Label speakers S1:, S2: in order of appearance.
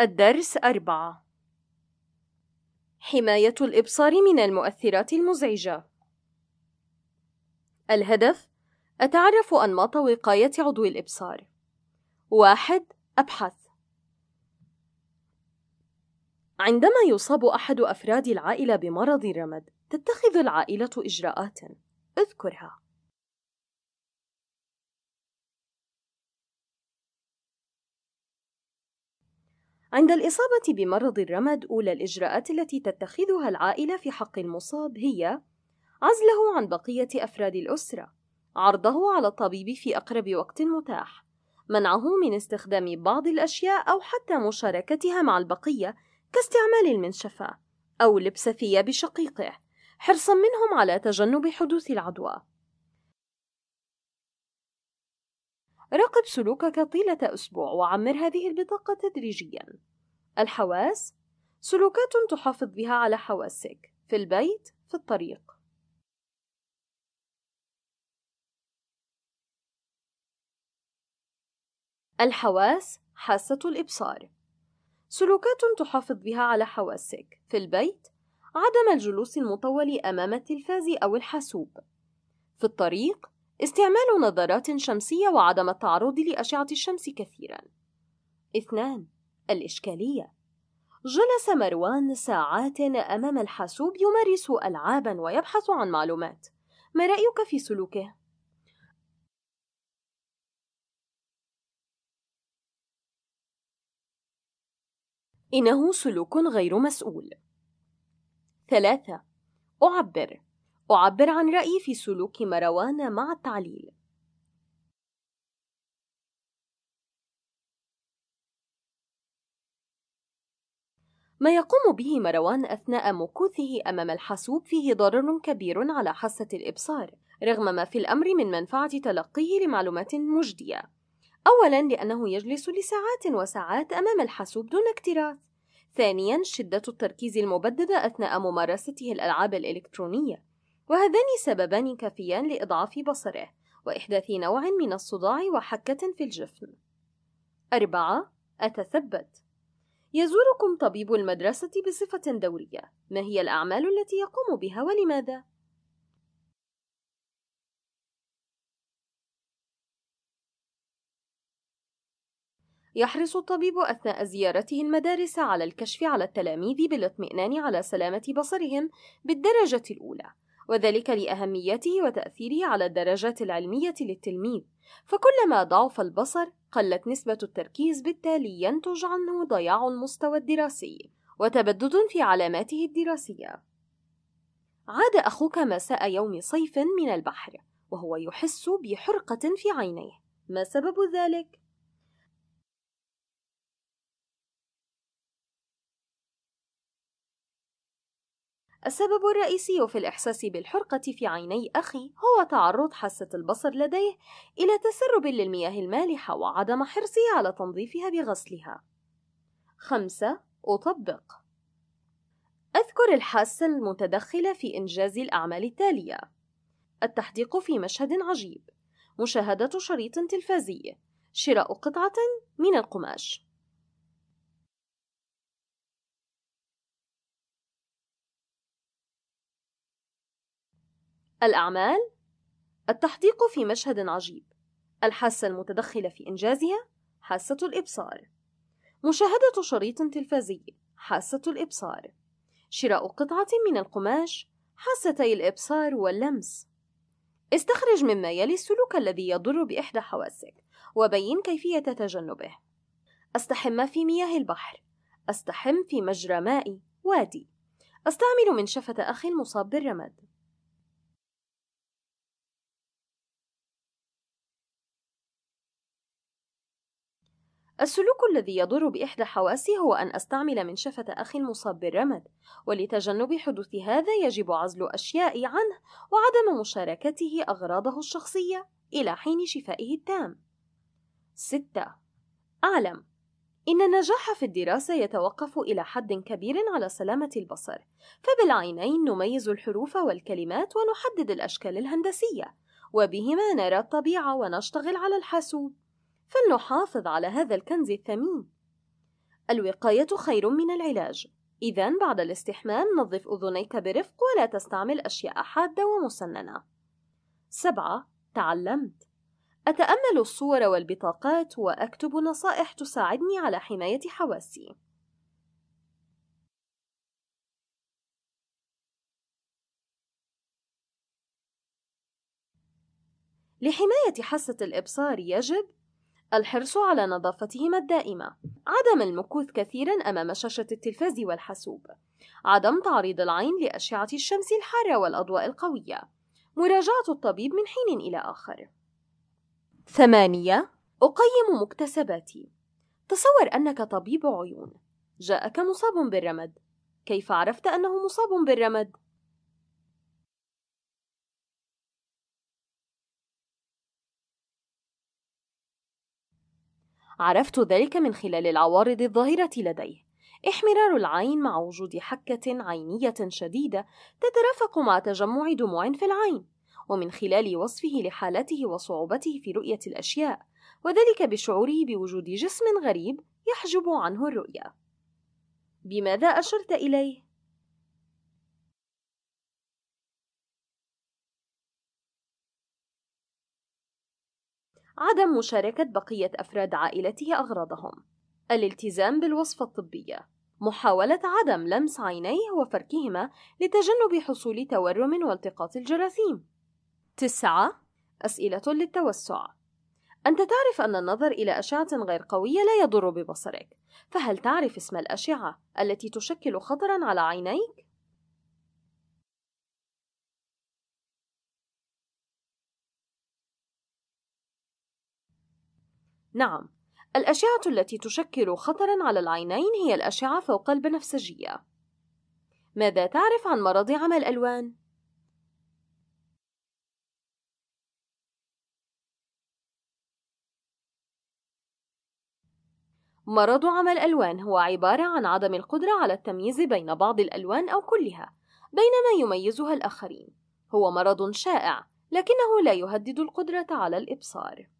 S1: الدرس أربعة حماية الإبصار من المؤثرات المزعجة الهدف أتعرف أنماط وقاية عضو الإبصار واحد أبحث عندما يصاب أحد أفراد العائلة بمرض الرمد تتخذ العائلة إجراءات اذكرها عند الإصابة بمرض الرمد أولى الإجراءات التي تتخذها العائلة في حق المصاب هي عزله عن بقية أفراد الأسرة، عرضه على الطبيب في أقرب وقت متاح، منعه من استخدام بعض الأشياء أو حتى مشاركتها مع البقية كاستعمال المنشفة أو لبس ثياب شقيقه، حرصًا منهم على تجنب حدوث العدوى. راقب سلوكك طيلة أسبوع وعمر هذه البطاقة تدريجيا الحواس سلوكات تحافظ بها على حواسك في البيت في الطريق الحواس حاسة الإبصار سلوكات تحافظ بها على حواسك في البيت عدم الجلوس المطول أمام التلفاز أو الحاسوب في الطريق استعمال نظارات شمسية وعدم التعرض لأشعة الشمس كثيرا. اثنان الإشكالية جلس مروان ساعات أمام الحاسوب يمارس ألعابا ويبحث عن معلومات. ما رأيك في سلوكه؟ إنه سلوك غير مسؤول. ثلاثة أعبر أعبر عن رأيي في سلوك مروان مع التعليل ما يقوم به مروان أثناء مكوثه أمام الحاسوب فيه ضرر كبير على حاسة الإبصار رغم ما في الأمر من منفعة تلقيه لمعلومات مجدية أولا لأنه يجلس لساعات وساعات أمام الحاسوب دون اكتراث ثانيا شدة التركيز المبددة أثناء ممارسته الألعاب الإلكترونية وهذان سببان كافيان لإضعاف بصره وإحداث نوع من الصداع وحكة في الجفن. أربعة: أتثبت. يزوركم طبيب المدرسة بصفة دورية. ما هي الأعمال التي يقوم بها ولماذا؟ يحرص الطبيب أثناء زيارته المدارس على الكشف على التلاميذ بالاطمئنان على سلامة بصرهم بالدرجة الأولى، وذلك لأهميته وتأثيره على الدرجات العلمية للتلميذ فكلما ضعف البصر قلت نسبة التركيز بالتالي ينتج عنه ضياع المستوى الدراسي وتبدد في علاماته الدراسية عاد أخوك مساء يوم صيف من البحر وهو يحس بحرقة في عينيه ما سبب ذلك؟ السبب الرئيسي في الإحساس بالحرقة في عيني أخي هو تعرض حاسة البصر لديه إلى تسرب للمياه المالحة وعدم حرصه على تنظيفها بغسلها. 5. أطبق أذكر الحاسة المتدخلة في إنجاز الأعمال التالية: التحديق في مشهد عجيب، مشاهدة شريط تلفزي، شراء قطعة من القماش. الأعمال التحديق في مشهد عجيب الحاسة المتدخلة في إنجازها حاسة الإبصار مشاهدة شريط تلفازي حاسة الإبصار شراء قطعة من القماش حاستي الإبصار واللمس استخرج مما يلي السلوك الذي يضر بإحدى حواسك وبين كيفية تجنبه أستحم في مياه البحر أستحم في مجرى مائي وادي أستعمل منشفة أخي المصاب بالرمد السلوك الذي يضر بإحدى حواسي هو أن أستعمل منشفة أخي المصاب بالرمد، ولتجنب حدوث هذا يجب عزل أشيائي عنه وعدم مشاركته أغراضه الشخصية إلى حين شفائه التام. 6. أعلم إن النجاح في الدراسة يتوقف إلى حد كبير على سلامة البصر، فبالعينين نميز الحروف والكلمات ونحدد الأشكال الهندسية، وبهما نرى الطبيعة ونشتغل على الحاسوب. فلنحافظ على هذا الكنز الثمين الوقاية خير من العلاج إذا بعد الاستحمام نظف أذنيك برفق ولا تستعمل أشياء حادة ومسننة سبعة تعلمت أتأمل الصور والبطاقات وأكتب نصائح تساعدني على حماية حواسي لحماية حاسة الإبصار يجب الحرص على نظافتهما الدائمة عدم المكوث كثيرا أمام شاشة التلفاز والحاسوب عدم تعريض العين لأشعة الشمس الحارة والأضواء القوية مراجعة الطبيب من حين إلى آخر ثمانية أقيم مكتسباتي تصور أنك طبيب عيون جاءك مصاب بالرمد كيف عرفت أنه مصاب بالرمد؟ عرفت ذلك من خلال العوارض الظاهرة لديه احمرار العين مع وجود حكة عينية شديدة تترافق مع تجمع دموع في العين ومن خلال وصفه لحالته وصعوبته في رؤية الأشياء وذلك بشعوره بوجود جسم غريب يحجب عنه الرؤية بماذا أشرت إليه؟ عدم مشاركة بقية أفراد عائلته أغراضهم الالتزام بالوصفة الطبية محاولة عدم لمس عينيه وفركهما لتجنب حصول تورم والتقاط الجراثيم. تسعة أسئلة للتوسع أنت تعرف أن النظر إلى أشعة غير قوية لا يضر ببصرك، فهل تعرف اسم الأشعة التي تشكل خطرًا على عينيك؟ نعم الأشعة التي تشكل خطرًا على العينين هي الأشعة فوق البنفسجية. ماذا تعرف عن مرض عمى الألوان؟ مرض عمى الألوان هو عبارة عن عدم القدرة على التمييز بين بعض الألوان أو كلها، بينما يميزها الآخرين. هو مرض شائع، لكنه لا يهدد القدرة على الإبصار.